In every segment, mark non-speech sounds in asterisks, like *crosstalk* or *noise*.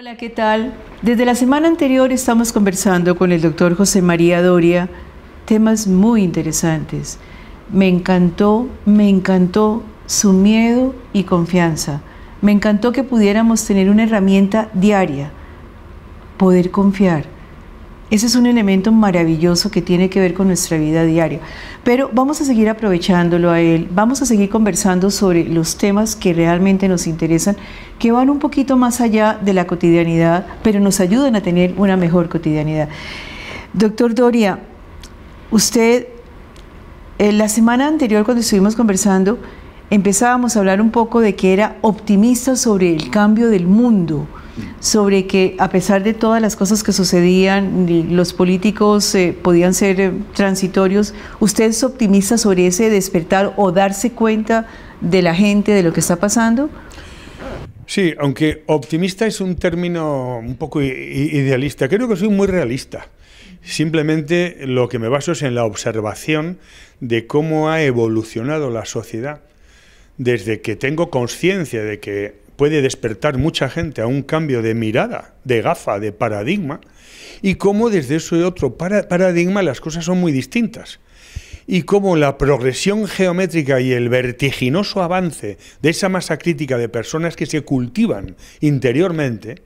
Hola, ¿qué tal? Desde la semana anterior estamos conversando con el doctor José María Doria temas muy interesantes. Me encantó, me encantó su miedo y confianza. Me encantó que pudiéramos tener una herramienta diaria, poder confiar ese es un elemento maravilloso que tiene que ver con nuestra vida diaria. Pero vamos a seguir aprovechándolo a él, vamos a seguir conversando sobre los temas que realmente nos interesan, que van un poquito más allá de la cotidianidad, pero nos ayudan a tener una mejor cotidianidad. Doctor Doria, usted, en eh, la semana anterior cuando estuvimos conversando, empezábamos a hablar un poco de que era optimista sobre el cambio del mundo sobre que a pesar de todas las cosas que sucedían, los políticos eh, podían ser eh, transitorios, ¿usted es optimista sobre ese despertar o darse cuenta de la gente, de lo que está pasando? Sí, aunque optimista es un término un poco idealista, creo que soy muy realista. Simplemente lo que me baso es en la observación de cómo ha evolucionado la sociedad desde que tengo conciencia de que puede despertar mucha gente a un cambio de mirada, de gafa, de paradigma, y cómo desde ese otro paradigma las cosas son muy distintas. Y cómo la progresión geométrica y el vertiginoso avance de esa masa crítica de personas que se cultivan interiormente,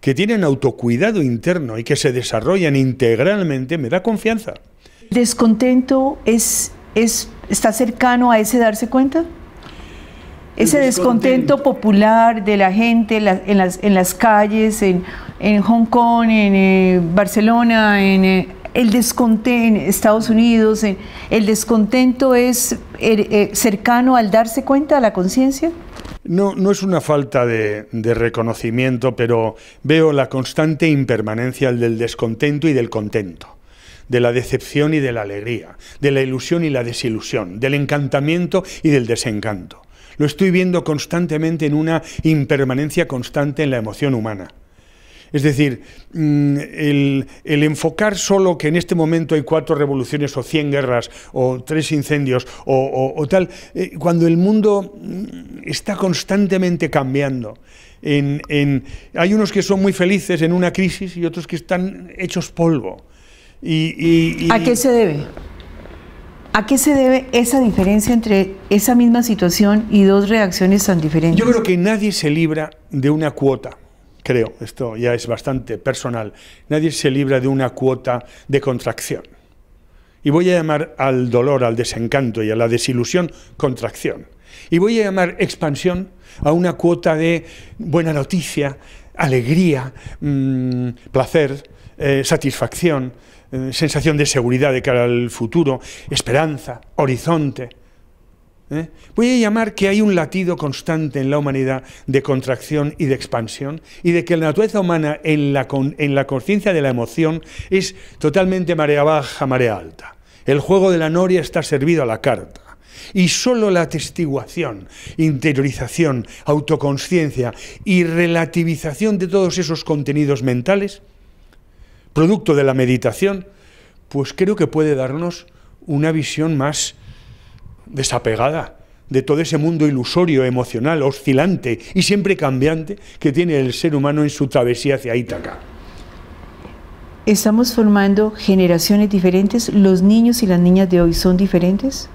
que tienen autocuidado interno y que se desarrollan integralmente, me da confianza. ¿Descontento es, es, está cercano a ese darse cuenta? Ese descontento, popular de la gente en, las, calles, en, Hong Kong, en eh, Barcelona, eh, en el descontento en Estados Unidos, el descontento es er, eh, cercano al darse cuenta a la conciencia. No, no, es una falta de, reconocimiento, pero veo la constante impermanencia del descontento y del contento, de la decepción y de la alegría, de la ilusión y la desilusión, del encantamiento y del desencanto. Lo estoy viendo constantemente en una impermanencia constante en la emoción humana. Es decir, mm, el, enfocar solo que en este momento hay cuatro revoluciones o cien guerras o tres incendios o, tal, eh, cuando el mundo mm, está constantemente cambiando. En, hay unos que son muy felices en una crisis y otros que están hechos polvo. y, ¿A qué se debe? ¿A qué se debe esa diferencia entre esa misma situación y dos reacciones tan diferentes? Yo creo que nadie se libra de una cuota, creo, esto ya es bastante personal, nadie se libra de una cuota de contracción. Y voy a llamar al dolor, al desencanto y a la desilusión contracción. Y voy a llamar expansión a una cuota de buena noticia, alegría, mm, placer, eh, satisfacción, eh, sensación de seguridad de cara al futuro, esperanza, horizonte. ¿eh? Voy a llamar que hay un latido constante en la humanidad de contracción y de expansión y de que la naturaleza humana en la, en la conciencia de la emoción es totalmente marea baja, marea alta. El juego de la noria está servido a la carta. Y solo la atestiguación, interiorización, autoconsciencia y relativización de todos esos contenidos mentales producto de la meditación, pues creo que puede darnos una visión más desapegada de todo ese mundo ilusorio, emocional, oscilante y siempre cambiante que tiene el ser humano en su travesía hacia Ítaca. ¿Estamos formando generaciones diferentes? ¿Los niños y las niñas de hoy son diferentes?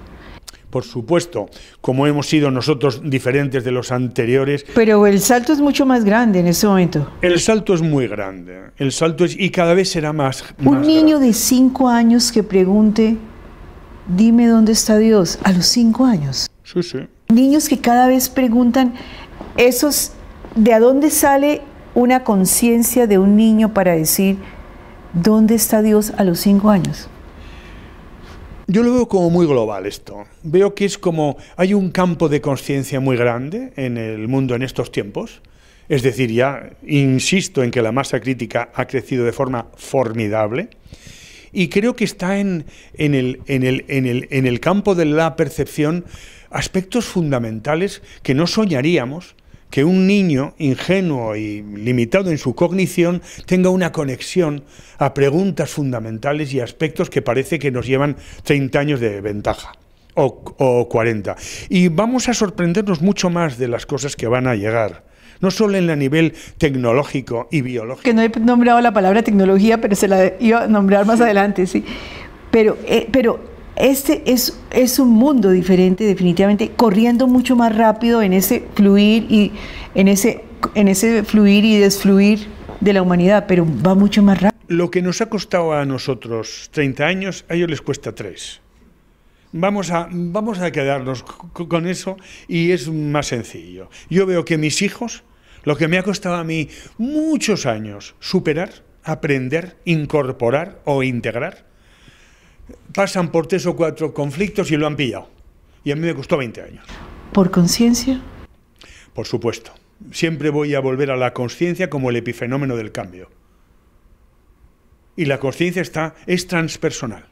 por supuesto, como hemos sido nosotros diferentes de los anteriores. Pero el salto es mucho más grande en este momento. El salto es muy grande, el salto es, y cada vez será más. Un niño de cinco años que pregunte, dime dónde está Dios, a los cinco años. Sí, sí. Niños que cada vez preguntan, esos, ¿de a dónde sale una conciencia de un niño para decir, ¿dónde está Dios a los cinco años? yo lo veo como muy global esto. Veo que es como hay un campo de conciencia muy grande en el mundo en estos tiempos. Es decir, ya insisto en que la masa crítica ha crecido de forma formidable y creo que está en, el, campo de la percepción aspectos fundamentales que no soñaríamos que un niño ingenuo y limitado en su cognición tenga una conexión a preguntas fundamentales y aspectos que parece que nos llevan 30 años de ventaja. O, o 40. Y vamos a sorprendernos mucho más de las cosas que van a llegar no solo en el nivel tecnológico y biológico. Que no he nombrado la palabra tecnología, pero se la iba a nombrar más adelante, sí. Pero, eh, pero este es, es un mundo diferente, definitivamente, corriendo mucho más rápido en ese fluir y en ese, en ese fluir y desfluir de la humanidad, pero va mucho más rápido. Lo que nos ha costado a nosotros 30 años, a ellos les cuesta 3. Vamos a, vamos a quedarnos con eso y es más sencillo. Yo veo que mis hijos, lo que me ha costado a mí muchos años superar, aprender, incorporar o integrar, pasan por tres o cuatro conflictos y lo han pillado. Y a mí me costó 20 años. ¿Por conciencia? Por supuesto. Siempre voy a volver a la conciencia como el epifenómeno del cambio. Y la conciencia está es transpersonal.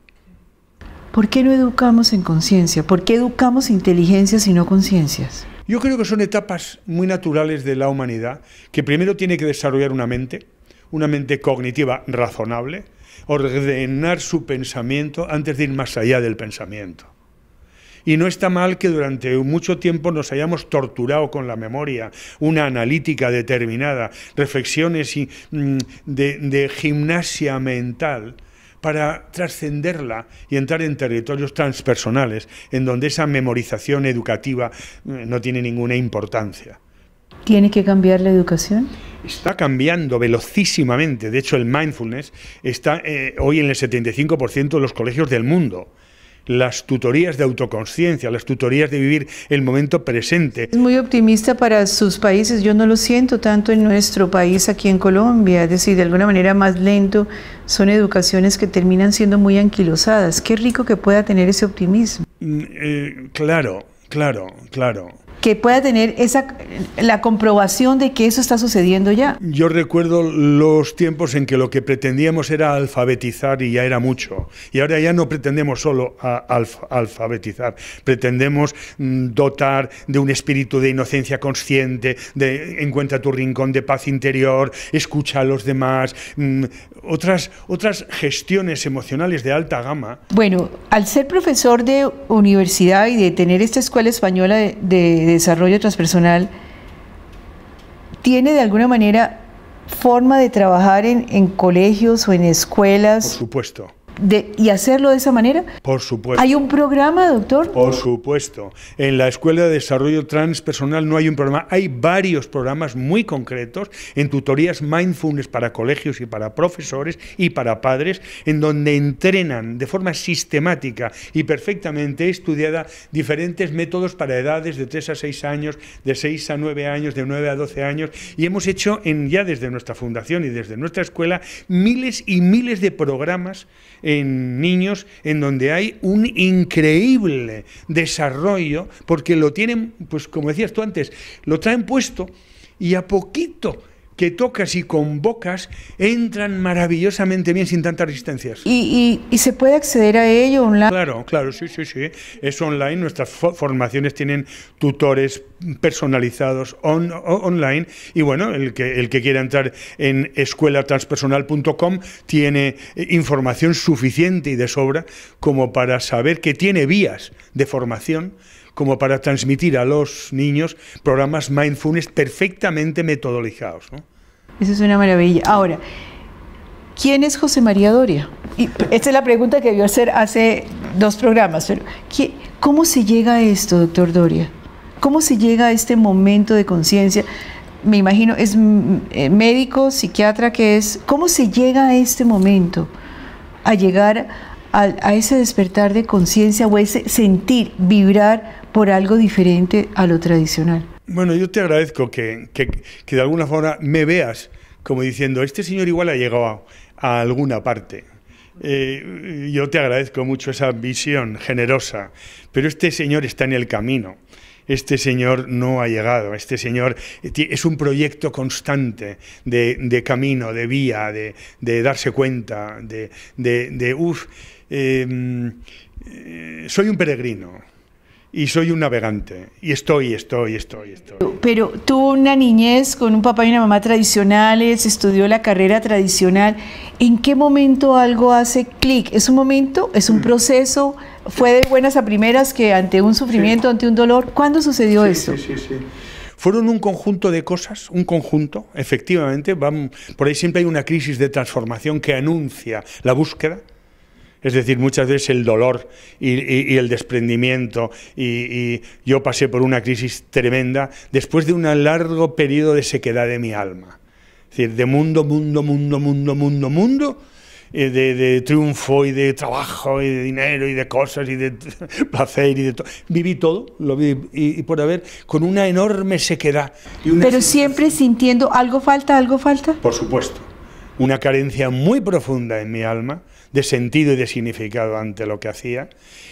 ¿Por qué no educamos en conciencia? ¿Por qué educamos inteligencias y no conciencias? Yo creo que son etapas muy naturales de la humanidad, que primero tiene que desarrollar una mente, una mente cognitiva razonable, ordenar su pensamiento antes de ir más allá del pensamiento. Y no está mal que durante mucho tiempo nos hayamos torturado con la memoria, una analítica determinada, reflexiones mm, de, de gimnasia mental, para trascenderla y entrar en territorios transpersonales, en donde esa memorización educativa mm, no tiene ninguna importancia. ¿Tiene que cambiar la educación? Está cambiando velocísimamente. De hecho, el mindfulness está eh, hoy en el 75% de los colegios del mundo las tutorías de autoconciencia, las tutorías de vivir el momento presente. Es muy optimista para sus países, yo no lo siento tanto en nuestro país aquí en Colombia, es decir, de alguna manera más lento, son educaciones que terminan siendo muy anquilosadas. Qué rico que pueda tener ese optimismo. Mm, eh, claro, claro, claro que pueda tener esa la comprobación de que eso está sucediendo ya. Yo recuerdo los tiempos en que lo que pretendíamos era alfabetizar y ya era mucho. Y ahora ya no pretendemos solo alfabetizar, pretendemos mm, dotar de un espíritu de inocencia consciente, de encuentra tu rincón de paz interior, escucha a los demás, mm, otras otras gestiones emocionales de alta gama. Bueno, al ser profesor de universidad y de tener esta escuela española de desarrollo transpersonal tiene de alguna manera forma de trabajar en, colegios o en escuelas. Por supuesto y hacerlo de esa manera? Por supuesto. ¿Hay un programa, doctor? Por supuesto. En la Escuela de Desarrollo Transpersonal no hay un programa, hay varios programas muy concretos en tutorías mindfulness para colegios y para profesores y para padres, en donde entrenan de forma sistemática y perfectamente estudiada diferentes métodos para edades de 3 a 6 años, de 6 a 9 años, de 9 a 12 años, y hemos hecho en, ya desde nuestra fundación y desde nuestra escuela miles y miles de programas en niños en donde hay un increíble desarrollo, porque lo tienen, pues como decías tú antes, lo traen puesto y a poquito que tocas y convocas entran maravillosamente bien sin tantas resistencias. ¿Y, se puede acceder a ello online? Claro, claro, sí, sí, sí. Es online, nuestras formaciones tienen tutores personalizados online y bueno, el que, el que quiera entrar en escuelatranspersonal.com tiene eh, información suficiente y de sobra como para saber que tiene vías de formación como para transmitir a los niños programas mindfulness perfectamente metodolizados. ¿no? Eso es una maravilla. Ahora, ¿quién es José María Doria? Y esta es la pregunta que debió hacer hace dos programas, ¿cómo se llega a esto, doctor Doria? ¿Cómo se llega a este momento de conciencia? Me imagino, es mm, eh, médico, psiquiatra que es. ¿Cómo se llega a este momento? A llegar a, a ese despertar de conciencia o ese sentir, vibrar por algo diferente a lo tradicional. Bueno, yo te agradezco que, de alguna forma me veas como diciendo, este señor igual ha llegado a, alguna parte. Eh, yo te agradezco mucho esa visión generosa, pero este señor está en el camino. Este señor no ha llegado, este señor es un proyecto constante de, camino, de vía, de, darse cuenta, de, uff, em, eh, soy un peregrino, y soy un navegante. Y estoy, estoy, estoy, estoy. Pero tuvo una niñez con un papá y una mamá tradicionales, estudió la carrera tradicional. ¿En qué momento algo hace clic? ¿Es un momento? ¿Es un mm. proceso? ¿Fue de buenas a primeras que ante un sufrimiento, ante un dolor? ¿Cuándo sucedió eso? Fueron un conjunto de cosas, un conjunto, efectivamente. por ahí siempre hay una crisis de transformación que anuncia la búsqueda. Es decir, muchas veces el dolor y, el desprendimiento. Y, yo pasé por una crisis tremenda después de un largo periodo de sequedad de mi alma. Es decir, de mundo, mundo, mundo, mundo, mundo, mundo, eh, de, triunfo y de trabajo y de dinero y de cosas y de *laughs* placer y de todo. Viví todo, lo viví y, por haber, con una enorme sequedad. Pero siempre sintiendo algo falta, algo falta. Por supuesto, una carencia muy profunda en mi alma de sentido y de significado ante lo que hacía,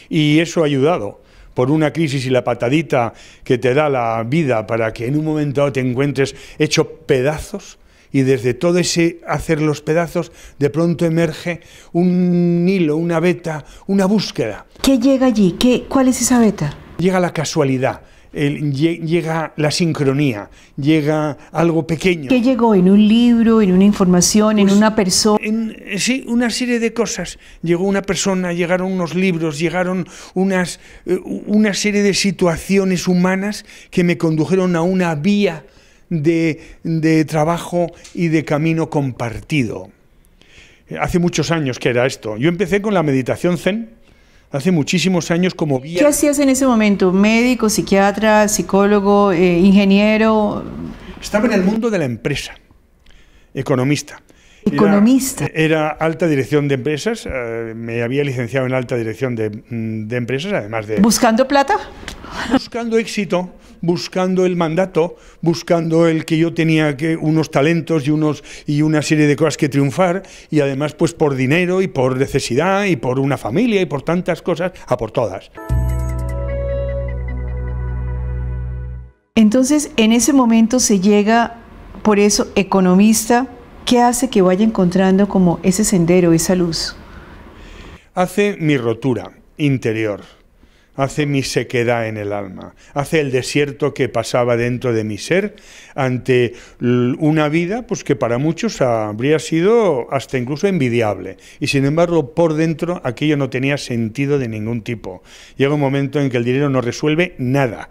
y eso ha ayudado por una crisis y la patadita que te da la vida para que en un momento dado te encuentres hecho pedazos y desde todo ese hacer los pedazos de pronto emerge un hilo, una beta, una búsqueda. ¿Qué llega allí? ¿Qué, ¿Cuál es esa beta? Llega la casualidad, llega la sincronía, llega algo pequeño. ¿Qué llegó? ¿En un libro, en una información, en pues una persona? Eh, sí, una serie de cosas. Llegó una persona, llegaron unos libros, llegaron unas, eh, una serie de situaciones humanas que me condujeron a una vía de, de trabajo y de camino compartido. Hace muchos años que era esto. Yo empecé con la meditación zen, hace muchísimos años como vía. ¿Qué hacías en ese momento? ¿Médico, psiquiatra, psicólogo, eh, ingeniero? Estaba en el mundo de la empresa, economista. Economista. Era, alta dirección de empresas, eh, me había licenciado en alta dirección de mm, empresas, además de... ¿Buscando plata? buscando éxito, buscando el mandato, buscando el que yo tenía que unos talentos y unos y una serie de cosas que triunfar y además pues por dinero y por necesidad y por una familia y por tantas cosas, a por todas. Entonces, en ese momento se llega por eso economista, ¿qué hace que vaya encontrando como ese sendero, esa luz? Hace mi rotura interior hace mi sequedad en el alma, hace el desierto que pasaba dentro de mi ser ante una vida pues que para muchos habría sido hasta incluso envidiable y sin embargo por dentro aquello no tenía sentido de ningún tipo. Llega un momento en que el dinero no resuelve nada.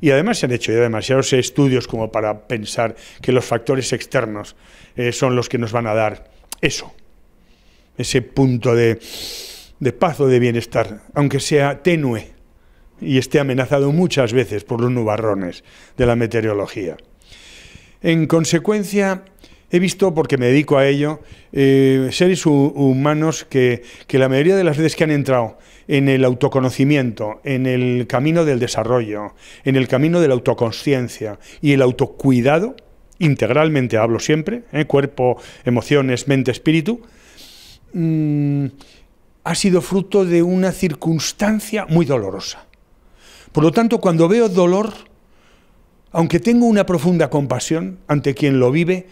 Y además se han hecho ya demasiados estudios como para pensar que los factores externos eh, son los que nos van a dar eso, ese punto de de paz o de bienestar, aunque sea tenue y esté amenazado muchas veces por los nubarrones de la meteorología. En consecuencia, he visto, porque me dedico a ello, eh, seres humanos que, la mayoría de las veces que han entrado en el autoconocimiento, en el camino del desarrollo, en el camino de la autoconsciencia y el autocuidado, integralmente hablo siempre, eh, cuerpo, emociones, mente, espíritu, mm, ha sido fruto de una circunstancia muy dolorosa. Por lo tanto, cuando veo dolor, aunque tengo una profunda compasión ante quien lo vive,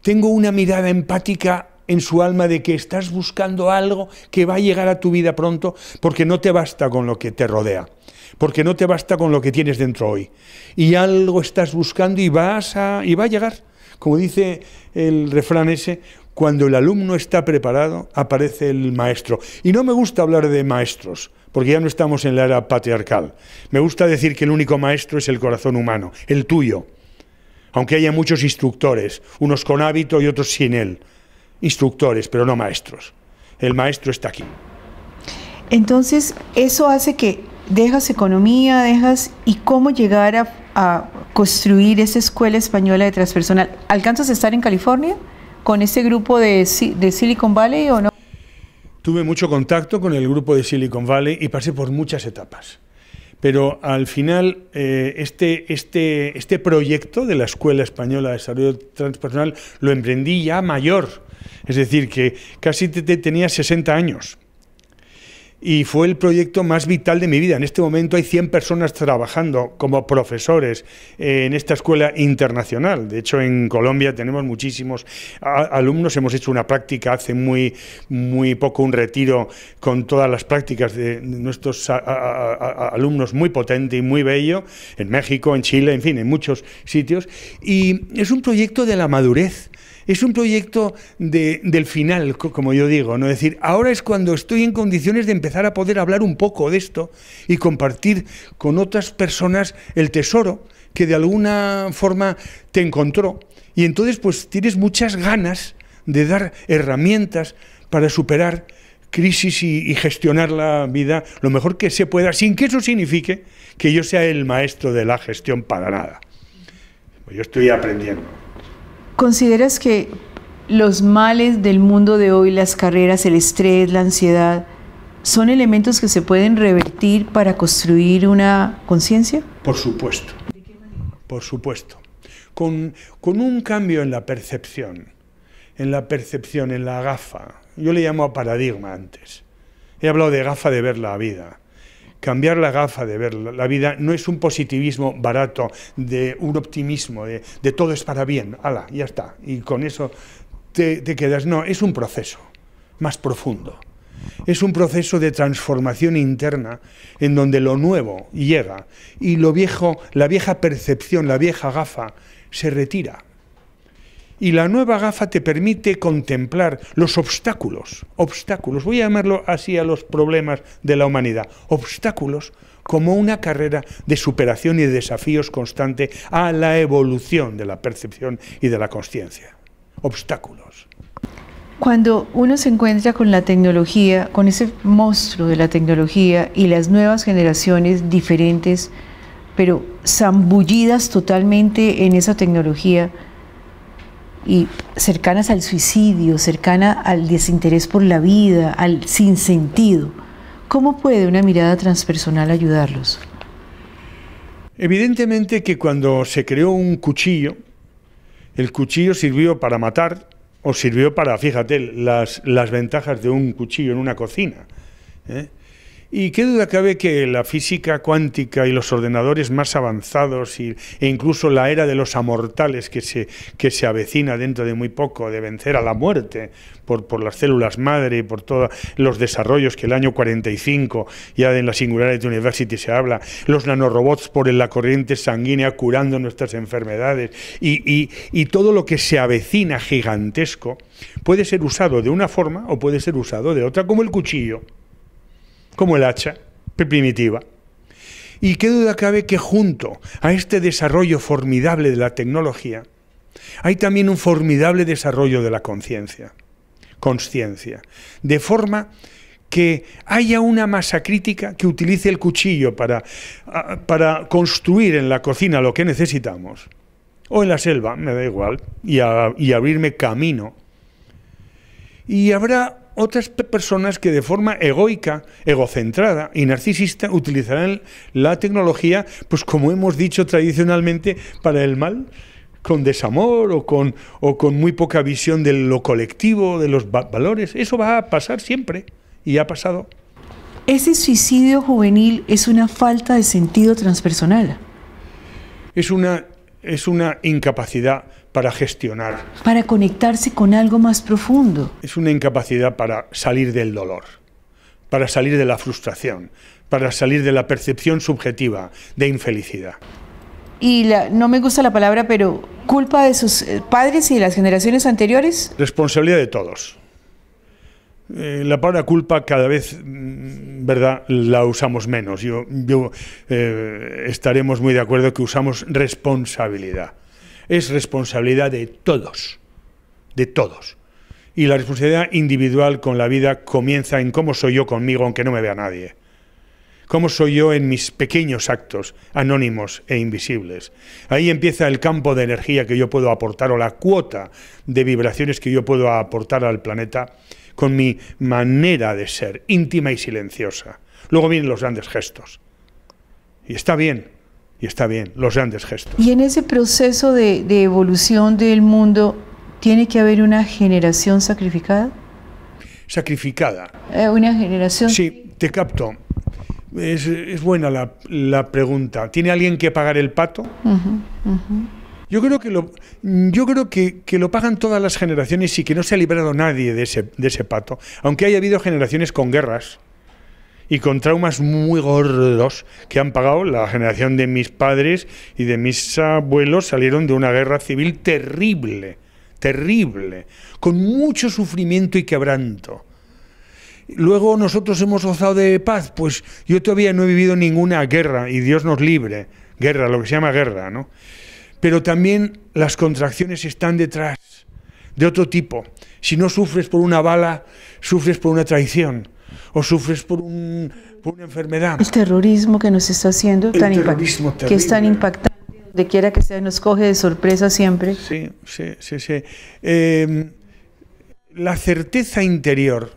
tengo una mirada empática en su alma de que estás buscando algo que va a llegar a tu vida pronto, porque no te basta con lo que te rodea, porque no te basta con lo que tienes dentro hoy. Y algo estás buscando y vas a y va a llegar. Como dice el refrán ese, cuando el alumno está preparado, aparece el maestro. Y no me gusta hablar de maestros, porque ya no estamos en la era patriarcal. Me gusta decir que el único maestro es el corazón humano, el tuyo. Aunque haya muchos instructores, unos con hábito y otros sin él. Instructores, pero no maestros. El maestro está aquí. Entonces, eso hace que dejas economía, dejas y cómo llegar a, a construir esa escuela española de transpersonal. ¿Alcanzas a estar en California? con ese grupo de, de Silicon Valley o no? Tuve mucho contacto con el grupo de Silicon Valley y pasé por muchas etapas. Pero al final, eh, este, este, este proyecto de la Escuela Española de Desarrollo Transpersonal lo emprendí ya mayor. Es decir, que casi tenía 60 años y fue el proyecto más vital de mi vida. En este momento hay 100 personas trabajando como profesores eh, en esta escuela internacional. De hecho, en Colombia tenemos muchísimos alumnos. Hemos hecho una práctica hace muy, muy poco, un retiro con todas las prácticas de nuestros alumnos muy potente y muy bello, en México, en Chile, en fin, en muchos sitios. Y es un proyecto de la madurez es un proyecto del final, como yo digo, ¿no? decir, ahora es cuando estoy en condiciones de empezar a poder hablar un poco de esto y compartir con otras personas el tesoro que de alguna forma te encontró. Y entonces pues tienes muchas ganas de dar herramientas para superar crisis y, gestionar la vida lo mejor que se pueda, sin que eso signifique que yo sea el maestro de la gestión para nada. Pues yo estoy aprendiendo. ¿Consideras que los males del mundo de hoy, las carreras, el estrés, la ansiedad, son elementos que se pueden revertir para construir una conciencia? Por supuesto. Por supuesto. Con, con, un cambio en la percepción, en la percepción, en la gafa. Yo le llamo a paradigma antes. He hablado de gafa de ver la vida cambiar la gafa de ver la vida no es un positivismo barato, de un optimismo, de, todo es para bien, ala, ya está, y con eso te, te quedas. No, es un proceso más profundo. Es un proceso de transformación interna en donde lo nuevo llega y lo viejo, la vieja percepción, la vieja gafa se retira y la nueva gafa te permite contemplar los obstáculos, obstáculos, voy a llamarlo así a los problemas de la humanidad, obstáculos como una carrera de superación y de desafíos constante a la evolución de la percepción y de la conciencia. Obstáculos. Cuando uno se encuentra con la tecnología, con ese monstruo de la tecnología y las nuevas generaciones diferentes, pero zambullidas totalmente en esa tecnología, y cercanas al suicidio, cercana al desinterés por la vida, al sinsentido. ¿Cómo puede una mirada transpersonal ayudarlos? Evidentemente que cuando se creó un cuchillo, el cuchillo sirvió para matar o sirvió para, fíjate, las, las ventajas de un cuchillo en una cocina. ¿eh? Y qué duda cabe que la física cuántica y los ordenadores más avanzados e incluso la era de los amortales que se, que se avecina dentro de muy poco, de vencer a la muerte por, por las células madre y por todos los desarrollos que el año 45 ya en la Singularity University se habla, los nanorobots por la corriente sanguínea curando nuestras enfermedades y, y todo lo que se avecina gigantesco puede ser usado de una forma o puede ser usado de otra, como el cuchillo como el hacha primitiva. Y qué duda cabe que junto a este desarrollo formidable de la tecnología, hay también un formidable desarrollo de la conciencia, conciencia, de forma que haya una masa crítica que utilice el cuchillo para, para construir en la cocina lo que necesitamos, o en la selva, me da igual, y, y abrirme camino. Y habrá otras personas que de forma egoica, egocentrada y narcisista utilizarán la tecnología, pues como hemos dicho tradicionalmente, para el mal, con desamor o con, o con muy poca visión de lo colectivo, de los valores. Eso va a pasar siempre y ha pasado. Ese suicidio juvenil es una falta de sentido transpersonal. Es una, es una incapacidad para gestionar. Para conectarse con algo más profundo. Es una incapacidad para salir del dolor, para salir de la frustración, para salir de la percepción subjetiva de infelicidad. Y no me gusta la palabra, pero culpa de sus eh, padres y de las generaciones anteriores. Responsabilidad de todos. Eh, la palabra culpa cada vez, mm, ¿verdad?, la usamos menos. Yo, eh, estaremos muy de acuerdo que usamos responsabilidad es responsabilidad de todos, de todos. Y la responsabilidad individual con la vida comienza en cómo soy yo conmigo, aunque no me vea nadie. Cómo soy yo en mis pequeños actos, anónimos e invisibles. Ahí empieza el campo de energía que yo puedo aportar o la cuota de vibraciones que yo puedo aportar al planeta con mi manera de ser, íntima y silenciosa. Luego vienen los grandes gestos. Y está bien, y está bien, los grandes gestos. Y en ese proceso de, evolución del mundo, ¿tiene que haber una generación sacrificada? Sacrificada. Eh, una generación. Sí, te capto. Es, buena la, pregunta. ¿Tiene alguien que pagar el pato? Yo creo que lo, yo creo lo pagan todas las generaciones y que no se ha liberado nadie de ese, de ese pato. Aunque haya habido generaciones con guerras, y con traumas muy gordos que han pagado la generación de mis padres y de mis abuelos salieron de una guerra civil terrible, terrible, con mucho sufrimiento y quebranto. Luego nosotros hemos gozado de paz, pues yo todavía no he vivido ninguna guerra y Dios nos libre, guerra, lo que se llama guerra, ¿no? Pero también las contracciones están detrás, de otro tipo. Si no sufres por una bala, sufres por una traición o sufres por, un, una enfermedad. El terrorismo que nos está haciendo tan impactante, que es tan impactante, donde quiera que sea, nos coge de sorpresa siempre. Sí, sí, sí, sí. Em, la certeza interior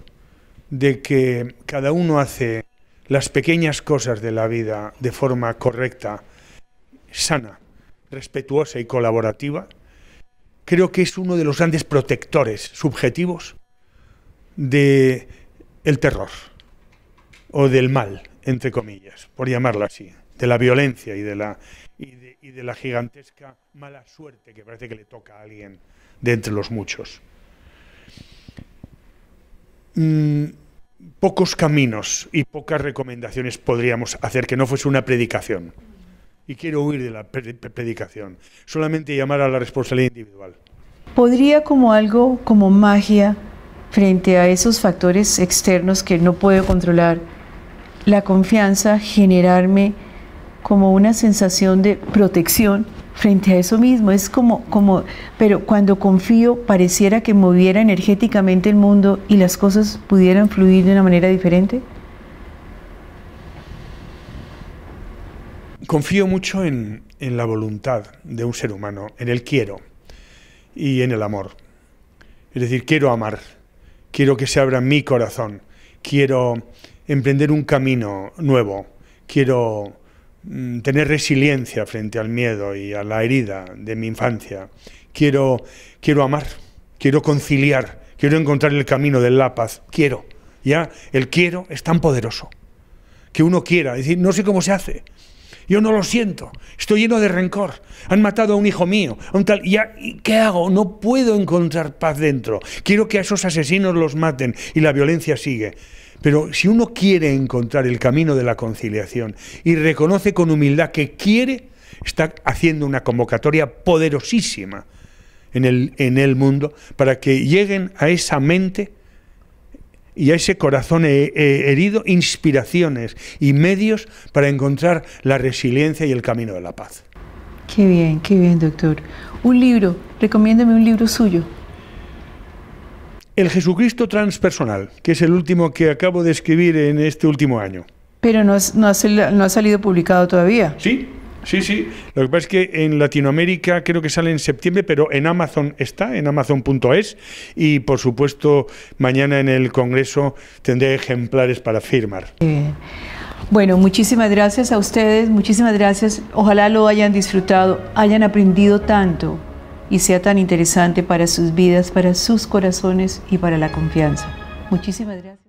de que cada uno hace las pequeñas cosas de la vida de forma correcta, sana, respetuosa y colaborativa, creo que es uno de los grandes protectores subjetivos de el terror o del mal, entre comillas, por llamarlo así, de la violencia y de la, y de, la gigantesca mala suerte que parece que le toca a alguien de entre los muchos. Mm, pocos caminos y pocas recomendaciones podríamos hacer que no fuese una predicación. Y quiero huir de la predicación, solamente llamar a la responsabilidad individual. ¿Podría como algo, como magia, frente a esos factores externos que no puedo controlar, la confianza generarme como una sensación de protección frente a eso mismo. Es como, como, pero cuando confío pareciera que moviera energéticamente el mundo y las cosas pudieran fluir de una manera diferente. Confío mucho en, en la voluntad de un ser humano, en el quiero y en el amor. Es decir, quiero amar quiero que se abra mi corazón, quiero emprender un camino nuevo, quiero mm, tener resiliencia frente al miedo y a la herida de mi infancia, quiero, quiero amar, quiero conciliar, quiero encontrar el camino de la paz, quiero. Ya, el quiero es tan poderoso. Que uno quiera, decir, no sé cómo se hace, yo no lo siento, estoy lleno de rencor. Han matado a un hijo mío, a un tal. y ¿Qué hago? No puedo encontrar paz dentro. Quiero que a esos asesinos los maten y la violencia sigue. Pero si uno quiere encontrar el camino de la conciliación y reconoce con humildad que quiere, está haciendo una convocatoria poderosísima en el, en el mundo para que lleguen a esa mente y a ese corazón eh, eh, herido inspiraciones y medios para encontrar la resiliencia y el camino de la paz. Qué bien, qué bien, doctor. Un libro, recomiéndeme un libro suyo. El Jesucristo transpersonal, que es el último que acabo de escribir en este último año. Pero no, no ha salido publicado todavía. Sí, Sí, sí. Lo que pasa es que en Latinoamérica creo que sale en septiembre, pero en Amazon está, en amazon.es. Y por supuesto, mañana en el Congreso tendré ejemplares para firmar. Eh, bueno, muchísimas gracias a ustedes, muchísimas gracias. Ojalá lo hayan disfrutado, hayan aprendido tanto y sea tan interesante para sus vidas, para sus corazones y para la confianza. Muchísimas gracias.